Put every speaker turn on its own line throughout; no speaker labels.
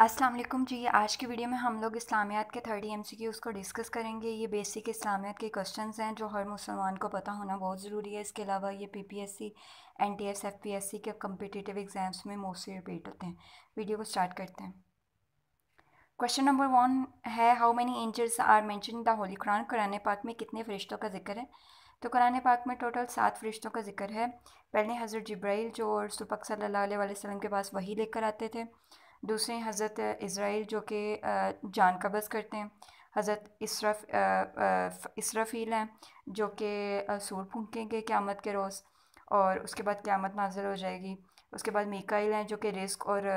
अस्सलाम वालेकुम जी आज की वीडियो में हम लोग इस्लामियात के थर्टी एम सी क्यूज़ को डिस्कस करेंगे ये बेसिक इस्लामियात के क्वेश्चंस हैं जो हर मुसलमान को पता होना बहुत ज़रूरी है इसके अलावा ये P P S C N T S F P S C के कम्पिटिटिव एग्ज़ाम्स में मोस्टली रिपीट होते हैं वीडियो को स्टार्ट करते हैं क्वेश्चन नंबर वन है how many angels are mention the holy Quran Quran पाक में कितने फरिश्तों का जिक्र है तो कुरान पाक में टोटल सात फरिश्तों का जिक्र है पहले हज़रत जब्राइल जो और सुपक सल्ला वसलम के पास वही लेकर आते थे दूसरे हज़रत इसराइल जो कि जान कबज़ करते हैं हज़रत इसरफ इसरफील हैं जो कि सूर फूकेंगे क़्यामत के रोज़ और उसके बाद क़्यामत नाजिल हो जाएगी उसके बाद मिकाइल हैं जो कि रिस्क और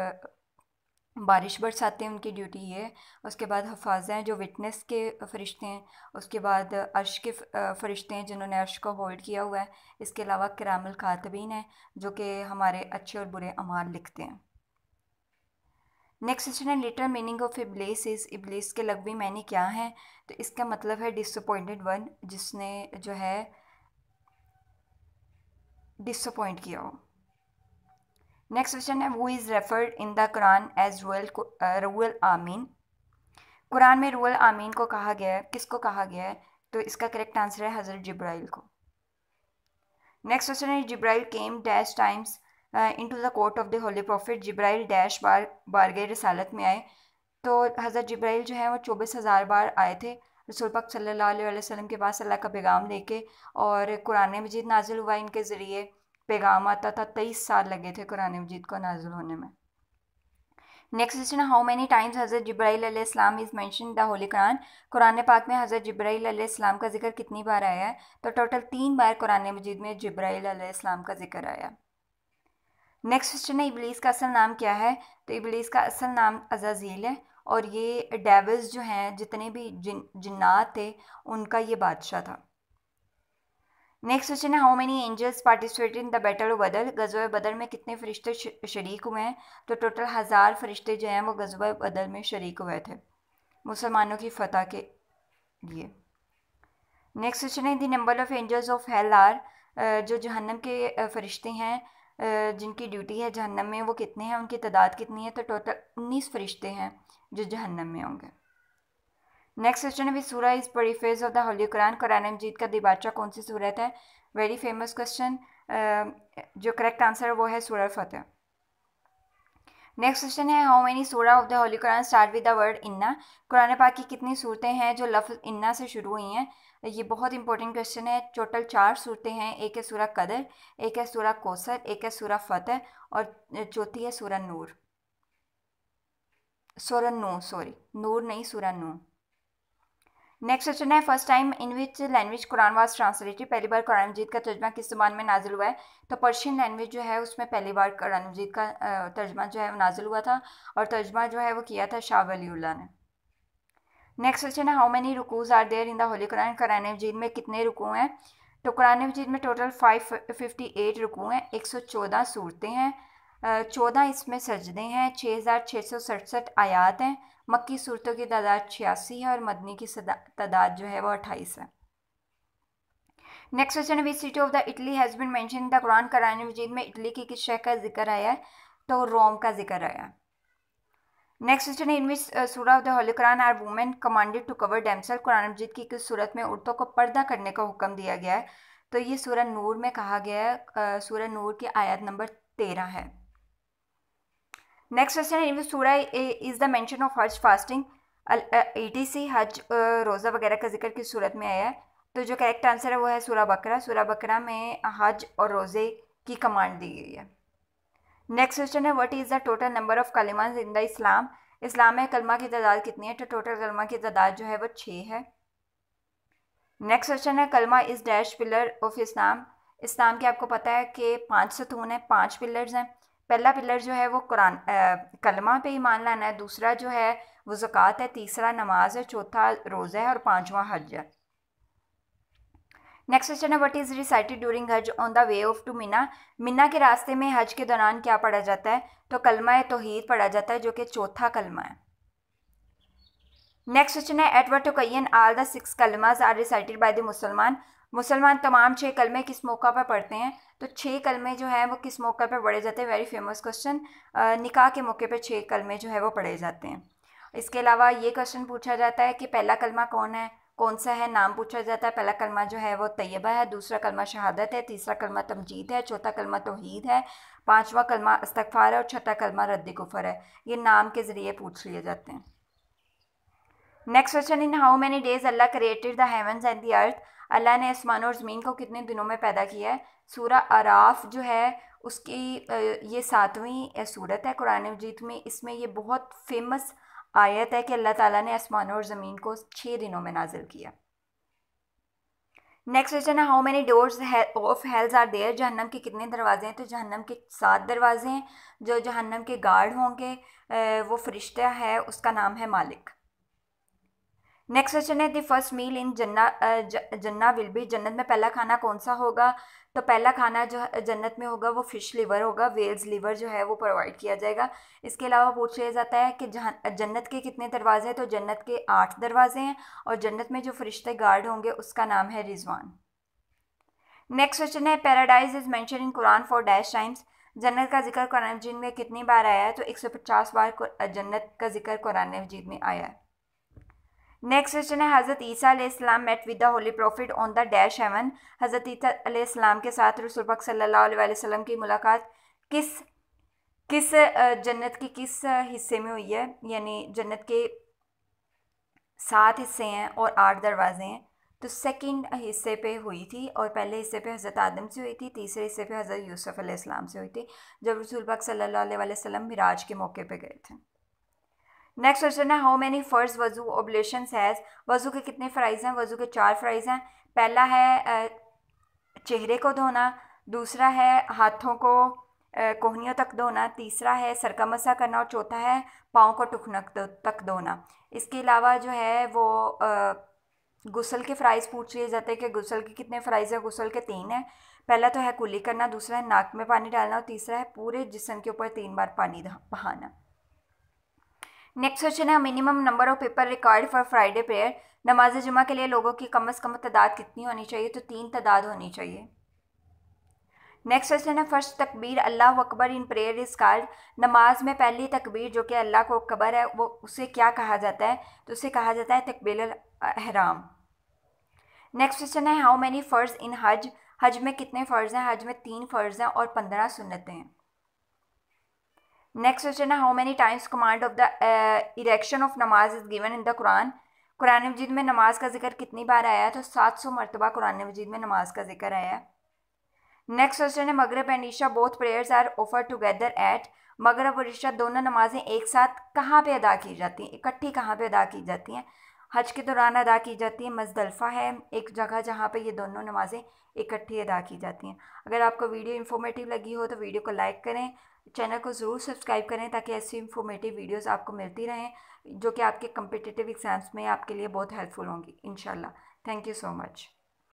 बारिश बरसाते हैं उनकी ड्यूटी ये उसके बाद हफाजा हैं जो विटनेस के फरिश्ते हैं उसके बाद अर्श के फरिश्ते हैं जिन्होंने अर्श को होल्ड किया हुआ है इसके अलावा करामल कातबीन हैं जो कि हमारे अच्छे और बुरे अमाल लिखते हैं नेक्स्ट क्वेश्चन है literal meaning of Iblis is Iblis के भी मैंने क्या है तो इसका मतलब है डिसअपॉइंटेड वन जिसने जो है डिसअपॉइंट किया हो नेक्स्ट क्वेश्चन है who is referred in the Quran as Ruhul Ruhul Amin कुरान में रूअल आमीन को कहा गया है किसको कहा गया है तो इसका करेक्ट आंसर है हज़रत जब्राइल को नेक्स्ट क्वेश्चन है जब्राइल came dash times into the court of the holy prophet जब्राइल डैश बार बारगे रसालत में आए तो हज़रत जब्राइल जो है वो चौबीस हज़ार बार आए थे रसूल पाक सल्लल्लाहु अलैहि वसल्लम के पास अल्लाह का पैगाम लेके और कुरान मजीद नाजिल हुआ इनके ज़रिए पैगाम आता था तेईस साल लगे थे कुरान मजीद को नाजिल होने में next question how many times हज़रत जब्राईल इस्लाम is mentioned the holy Quran Quran पाक में हज़रत जब्राईल इस्लाम का जिक्र कितनी बार आया है तो टोटल तीन बार कुरान मजीद में जब्राईल इस्लाम का जिक्र आया नेक्स्ट क्वेश्चन है इबलीस का असल नाम क्या है तो इबलीस का असल नाम अजाजील है और ये डेविस जो हैं जितने भी जिन जिन्नात थे उनका ये बादशाह था नेक्स्ट क्वेश्चन है how many angels participate in the battle of बदल गजब बदल में कितने फरिश्ते शरीक हुए हैं तो टोटल हज़ार फरिश्ते जो हैं वो गजब बदल में शरीक हुए थे मुसलमानों की फतह के लिए नेक्स्ट क्वेश्चन है the number of angels of hell are जो जहन्नम के फरिश्ते हैं जिनकी ड्यूटी है जहन्नम में वो कितने हैं उनकी तादाद कितनी है तो टोटल उन्नीस फरिश्ते हैं जो जहन्नम में होंगे नेक्स्ट क्वेश्चन अभी सूरा इज़ बड़ी फेज of the holy Quran Quran मजीद का दिबाचा कौन सी सूरत है वेरी फेमस क्वेश्चन जो करेक्ट आंसर है वो है सूरा फतह नेक्स्ट क्वेश्चन है हाउ मेनी सूरा of the holy Quran start with the word इन्ना कुरान पाक की कितनी सूरतें हैं जो लफ्ज़ इन्ना से शुरू हुई हैं ये बहुत इंपॉर्टेंट क्वेश्चन है टोटल चार सूरतें हैं एक है सूरा कदर एक है सूरा कोसर एक है सूरा फतेह और चौथी है सूरा नूर सूरा नू सॉरी नूर नहीं सूरा नू नेक्स्ट क्वेश्चन है first time in which language Quran was translated पहली बार कुरान मजीद का तर्जमा किस जुबान में नाजिल हुआ है तो पर्शियन लैंग्वेज जो है उसमें पहली बार कुरान मजीद का तर्जमा जो है वो नाजिल हुआ था और तर्जमा जो है वो किया था शाह उल्ला ने नेक्स्ट क्वेश्चन है हाउ मैनी रुकूज are there in the holy Quran Quran मजीद में कितने रुकू हैं तो कुरान मजीद में टोटल फाइव फिफ्टी एट रुकू हैं एक सौ चौदह सूरतें हैं चौदह इसमें सजदे हैं छः हज़ार छः सौ सड़सठ आयात हैं मक्की सूरतों की तादाद छियासी है और मदनी की तादाद जो है वो अट्ठाईस है next question which city of the Italy has been mentioned the Quran करान मजीद में इटली की किस शह का जिक्र आया है तो रोम का जिक्र आया नेक्स्ट क्वेश्चन इन विच सूरह of the holy Quran are women commanded to cover themselves कुरान मजीद की किस सूरत में औरतों को पर्दा करने का हुक्म दिया गया है तो ये सूरह नूर में कहा गया है सूरह नूर की आयत नंबर तेरह है नेक्स्ट क्वेश्चन है सूरा is the mention of hajj fasting सी हज रोज़ा वगैरह का जिक्र किस सूरत में आया है तो जो करेक्ट आंसर है वो है सूरा बकरा सूरा बकरा में हज और रोज़े की कमांड दी गई है नेक्स्ट क्वेश्चन है what is the total number of कलिमाज इन द इस्लाम इस्लाम में कलमा की तादाद कितनी है तो टोटल कलमा की तादाद जो है वो छः है नेक्स्ट क्वेश्चन है कलमा is dash pillar of Islam इस्लाम के आपको पता है कि पाँच सतून है पाँच पिलर्स हैं पहला पिलर जो है वो कुरान आ, कलमा पे ईमान लाना है दूसरा जो है वो ज़क़़त है तीसरा नमाज है चौथा रोज़ा है और पाँचवा हज है नेक्स्ट क्वेश्चन है what is recited during hajj on the way of to Mina मीना के रास्ते में हज के दौरान क्या पढ़ा जाता है तो कलमा है तोहीद पढ़ा जाता है जो कि चौथा कलमा है नेक्स्ट क्वेश्चन है at what occasion all the six कलमाज आर रिसाइटेड बाय द मुसलमान मुसलमान तमाम छः कलमे किस मौका पर पढ़ते हैं तो छः कलमे जो हैं वो किस मौका पर पढ़े जाते हैं वेरी फेमस क्वेश्चन निकाह के मौके पर छः कलमे जो है वो पढ़े जाते हैं इसके अलावा ये क्वेश्चन पूछा जाता है कि पहला कलमा कौन है कौन सा है नाम पूछा जाता है पहला कलमा जो है वो तैयबा है दूसरा कलमा शहादत है तीसरा कलमा तमजीद है चौथा कलमा तोहीद है पांचवा कलमा इस्तफार है और छठा कलमा रद्द कुफर है ये नाम के ज़रिए पूछ लिए जाते हैं next question in how many days Allah created the heavens and the earth अल्लाह ने आसमान और ज़मीन को कितने दिनों में पैदा किया है सूरा आराफ जो है उसकी ये सातवीं सूरत है कुरान मजीद में इसमें ये बहुत फेमस आयत है कि अल्लाह ताला ने आसमान और ज़मीन को छः दिनों में नाजिल किया नेक्स्ट क्वेश्चन है how many doors of hells are there जहन्नम के कितने दरवाजे हैं तो जहन्नम के सात दरवाजे हैं जो जहन्नम के गार्ड होंगे वो फरिश्ता है उसका नाम है मालिक नेक्स्ट क्वेश्चन है द फर्स्ट मील इन जन्ना जन्ना विल बी जन्नत में पहला खाना कौन सा होगा तो पहला खाना जो जन्नत में होगा वो फ़िश लिवर होगा वेल्स लिवर जो है वो प्रोवाइड किया जाएगा इसके अलावा पूछ लिया जाता है कि जन्नत के कितने दरवाजे हैं तो जन्नत के आठ दरवाजे हैं और जन्नत में जो फरिश्ते गार्ड होंगे उसका नाम है रिजवान नेक्स्ट क्वेश्चन है paradise is mentioned in Quran for dash times जन्नत का जिक्र कुरान मजीद में कितनी बार आया है तो पचास बार जन्नत का जिक्र कुरान मजीद में आया है नेक्स्ट क्वेश्चन है हज़रत ईसा इस्लाम met with the holy prophet on the dash heaven हज़रत ईसा इस्लाम के साथ रसुलपक सल्लल्लाहु अलैहि वसल्लम की मुलाकात किस किस जन्नत के किस हिस्से में हुई है यानी जन्नत के सात हिस्से हैं और आठ दरवाजे हैं तो सेकंड हिस्से पे हुई थी और पहले हिस्से पे हज़रत आदम से हुई थी तीसरे हिस्से पे हज़रत यूसुफ़ इस्लाम से हुई थी जब रसूल पाक सल्लल्लाहु अलैहि वसल्लम मिराज के मौके पे गए थे नेक्स्ट क्वेश्चन है हाउ मैनी फर्स्ट वजू ओबलेशन हैज़ वजू के कितने फ्राइज़ हैं वजू के चार फ्राइज़ हैं पहला है चेहरे को धोना दूसरा है हाथों को कोहनियों तक धोना तीसरा है सर का मसा करना और चौथा है पाँव को टुकनक तक धोना इसके अलावा जो है वो गुसल के फ़्राइज़ पूछ लिए जाते हैं कि गुसल के कितने फ़्राइज़ हैं गुसल के तीन हैं पहला तो है कुली करना दूसरा है नाक में पानी डालना और तीसरा है पूरे जिसम के ऊपर तीन बार पानी बहाना नेक्स्ट क्वेश्चन है minimum number of paper record for Friday prayer नमाज जुमा के लिए लोगों की कम अज़ कम तादाद कितनी होनी चाहिए तो तीन तादाद होनी चाहिए नेक्स्ट क्वेश्चन है फर्स्ट तकबीर अल्लाह अकबर इन प्रेयर इज़ कार्ड नमाज में पहली तकबीर जो कि अल्लाह को अकबर है वो उसे क्या कहा जाता है तो उसे कहा जाता है तकबीर अहराम नेक्स्ट क्वेश्चन है हाउ मैनी फ़र्ज़ इन हज हज में कितने फ़र्ज़ हैं हज में तीन फ़र्ज़ हैं और पंद्रह सुनतें हैं नेक्स्ट क्वेश्चन है how many times command of the erection of नमाज is given in the Quran Quran मजीद में नमाज का जिक्र कितनी बार आया है तो सात सौ मरतबा कुरान मजीद में नमाज का जिक्र आया नेक्स्ट क्वेश्चन है मगरब एंड ईशा both prayers are offer together at मगरब और ईशा दोनों नमाज़ें एक साथ कहाँ पे अदा की जाती हैं इकट्ठी कहाँ पे अदा की जाती हैं हज के दौरान अदा की जाती है मजदलफ़ा है एक जगह जहाँ पर ये दोनों नमाज़ें इकट्ठी अदा की जाती हैं अगर आपको वीडियो इन्फॉर्मेटिव लगी हो तो वीडियो को लाइक करें चैनल को ज़रूर सब्सक्राइब करें ताकि ऐसी इन्फॉर्मेटिव वीडियोस आपको मिलती रहें जो कि आपके कम्पिटिटिव एग्ज़ाम्स में आपके लिए बहुत हेल्पफुल होंगी इन थैंक यू सो मच